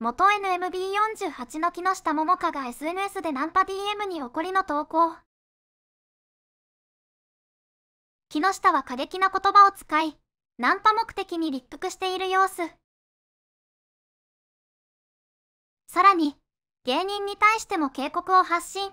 元 NMB48 の木下桃香が SNS でナンパ DM に怒りの投稿。木下は過激な言葉を使い、ナンパ目的に立腹している様子。さらに、芸人に対しても警告を発信。